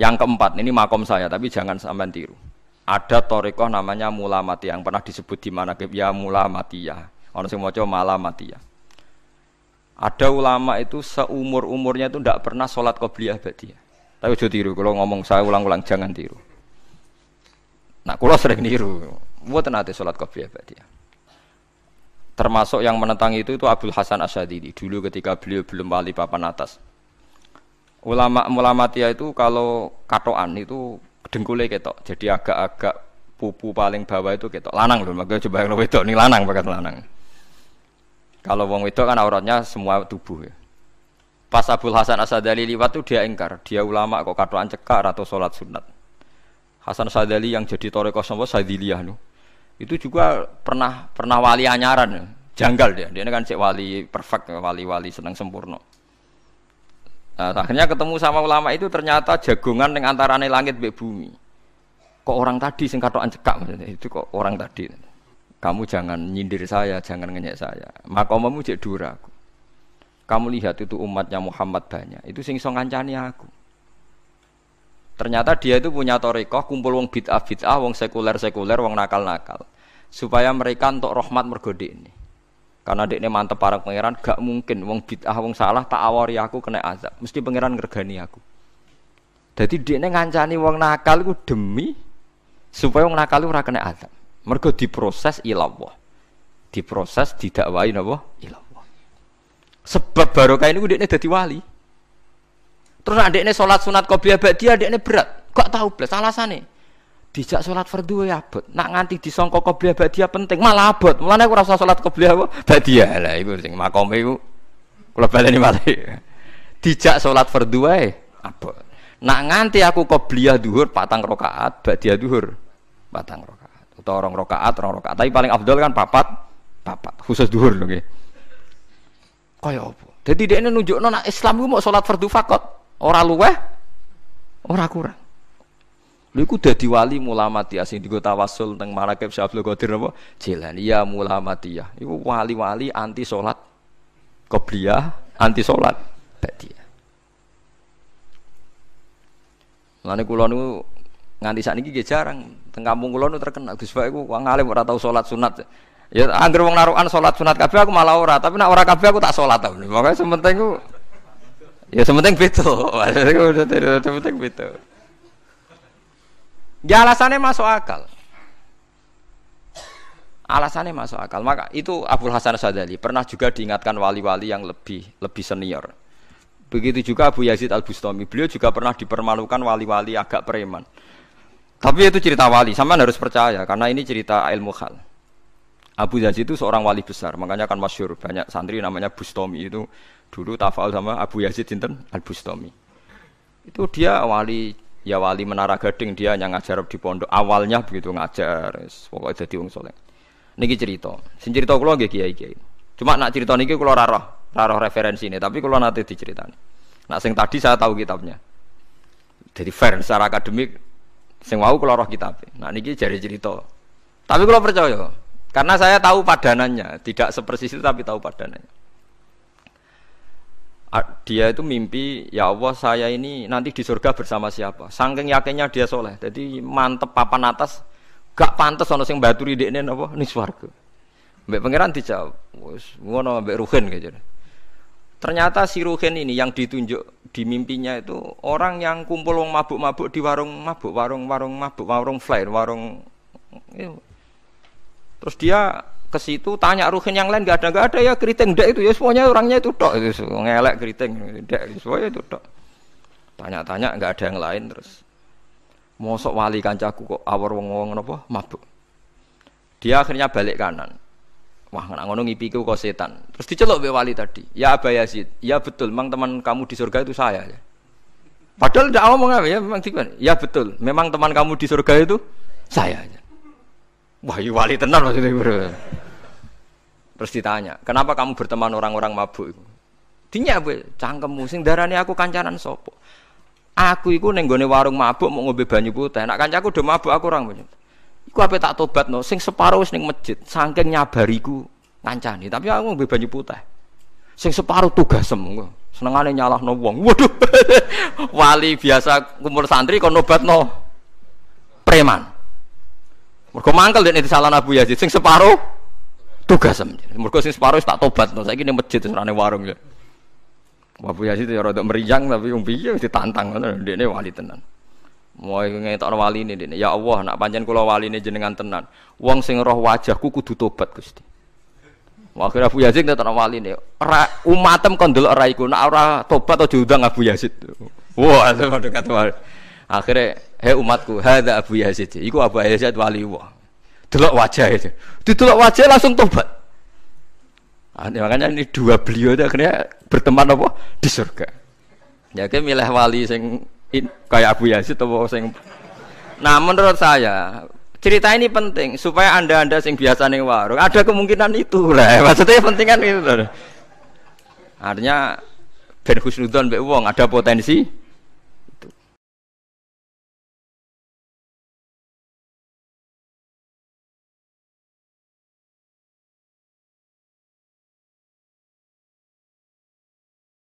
Yang keempat, ini makom saya, tapi jangan sampai tiru. Ada torikoh namanya mula mati yang pernah disebut di mana ya mula mati ya. Orang semua coba malam mati ya. Ada ulama itu seumur umurnya itu tidak pernah sholat qobliyah ya. Tapi jadi tiru, kalau ngomong saya ulang-ulang jangan tiru. Nah, kalau sering tiru, Buat nanti sholat qobliyah ya. Termasuk yang menentang itu itu Abdul Hasan Asyadidi dulu ketika beliau belum balik papan atas ulama mulamatia itu kalau katoan itu dengkulnya ketok jadi agak-agak pupu paling bawah itu ketok lanang loh makanya coba kalau wedok ini lanang bakat lanang kalau wong wedok kan auratnya semua tubuh ya. pas abul Hasan Asadali liwat tuh dia ingkar dia ulama kok katoan cekak atau sholat sunat Hasan Asadali yang jadi torekoh semua Sadiliyah loh itu juga pernah pernah wali anyaran ya. janggal dia dia kan cek wali perfect wali-wali senang sempurna Nah, akhirnya ketemu sama ulama itu ternyata jagongan yang antarane langit mbek bumi. Kok orang tadi sing katokan cekak itu kok orang tadi. Kamu jangan nyindir saya, jangan ngenyek saya. Maka omamu jek duraku. Kamu lihat itu umatnya Muhammad banyak. Itu sing song kancani aku. Ternyata dia itu punya torekoh, kumpul wong bid'ah bid'ah, wong sekuler sekuler, wong nakal nakal, supaya mereka untuk rahmat mergode ini. Karena dia ini mantep para pangeran, gak mungkin wong bid'ah wong salah tak awari aku kena azab. Mesti pangeran ngergani aku. Jadi dia ini ngancani wong nakal itu demi supaya wong nakal itu kena azab. Mergo diproses ilawah, diproses didakwai apa ilawah. Sebab barokah ini dia ini jadi wali. Terus adiknya sholat sunat kopi biar dia adiknya berat. Kok tahu belas alasannya? Dijak sholat fardu ya abot. Nak nganti disangka qobliyah badia penting, malah abot. malah aku rasa sholat qobliyah apa badia Lah ibu sing ibu kalau kula ini mati Dijak sholat fardu ya abot. Nak nganti aku qobliyah duhur patang rokaat badia duhur patang rokaat atau orang rokaat orang rokaat Tapi paling abdul kan papat, papat khusus duhur oke nggih. apa? Jadi dia ini nunjuk nona Islam gue mau sholat fardu fakot, orang luweh, orang kurang. Lho iku dadi wali mulamati asing digo tawasul teng Marakib Syekh Abdul Qadir apa? Jilania ya mulamatiyah. Iku wali-wali anti salat qobliyah, anti salat ba'diyah. Mulane kula niku nganti sakniki nggih jarang teng kampung kula niku terkenal Gus Pak iku wong alim ora tau salat sunat. Ya anggere wong narukan salat sunat kabeh aku malah ora, tapi nek ora kabeh aku tak salat tau makanya sementing ku ya sementing beda. Sementing betul Ya alasannya masuk akal. Alasannya masuk akal. Maka itu Abu Hasan Sadali pernah juga diingatkan wali-wali yang lebih lebih senior. Begitu juga Abu Yazid Al Bustami. Beliau juga pernah dipermalukan wali-wali agak preman. Tapi itu cerita wali, sama harus percaya karena ini cerita ilmu hal. Abu Yazid itu seorang wali besar, makanya kan masyur banyak santri namanya Bustami itu dulu tafal sama Abu Yazid Sinten Al Bustami. Itu dia wali ya wali menara gading dia yang ngajar di pondok awalnya begitu ngajar pokoknya jadi wong soleh niki cerita sing cerita kula lagi kiai kiai cuma nak cerita niki kula raroh raroh referensi ini tapi kula nanti diceritani nak sing tadi saya tahu kitabnya jadi fair secara akademik sing wau kula roh kitabnya nak niki jari cerita tapi kula percaya karena saya tahu padanannya tidak sepersis itu tapi tahu padanannya dia itu mimpi ya Allah saya ini nanti di surga bersama siapa sangking yakinnya dia soleh jadi mantep papan atas gak pantas ono sing baturi di ini apa nih swarga mbak pangeran dijawab ngono mbak ruhen gitu ternyata si ruhen ini yang ditunjuk di mimpinya itu orang yang kumpul wong mabuk-mabuk di warung mabuk warung warung mabuk warung flyer warung iya. terus dia ke situ tanya Ruhin yang lain gak ada gak ada ya keriting dek itu ya semuanya orangnya itu dok itu ngelek keriting dek semuanya itu dok tanya-tanya gak ada yang lain terus mosok wali kancaku kok awar wong wong apa mabuk dia akhirnya balik kanan wah nggak ngono ngipi kok setan terus diceluk be wali tadi ya abah Yazid ya betul memang teman kamu di surga itu saya ya padahal tidak ngomong apa ya memang ya betul memang teman kamu di surga itu saya ya Wah, wali tenar maksudnya bro. Terus ditanya, kenapa kamu berteman orang-orang mabuk? Dinya apa? Cangkemmu sing darane aku kancanan sopo. Aku itu nenggone warung mabuk mau ngombe banyu putih. Nak kancaku udah mabuk aku orang banyak. Iku apa tak tobat no? Sing separuh sing masjid, saking nyabariku ngancani. Tapi aku ngombe banyu putih. Sing separuh tugas semua. Senengane nyalah wong. Waduh. Wali biasa kumur santri nobat no preman. Mergo mangkel dene salah Abu Yazid sing separo tugas Mergo sing separo tak tobat to nah, saiki ning masjid serane warung ya. Abu Yazid ya rada meriang tapi wong piye ditantang ngono dene wali tenan. Mau ngetokno waline dene. Ya Allah nak pancen wali waline jenengan tenan. Wong sing roh wajahku kudu tobat Gusti. Akhirnya Abu Yazid ngetokno waline. Ra umatem kon delok ra iku nak ora tobat atau diundang Abu Yazid. Wah, wow, kata Akhirnya Hei umatku hadza Abu Yazid iku Abu Yazid wali wah. delok wajah itu didelok wajah langsung tobat nah, makanya ini dua beliau itu akhirnya berteman apa di surga ya kayak milih wali sing in, kayak Abu Yazid atau sing nah menurut saya cerita ini penting supaya anda anda sing biasa nih warung ada kemungkinan itu lah maksudnya penting kan itu artinya ben husnudon be wong ada potensi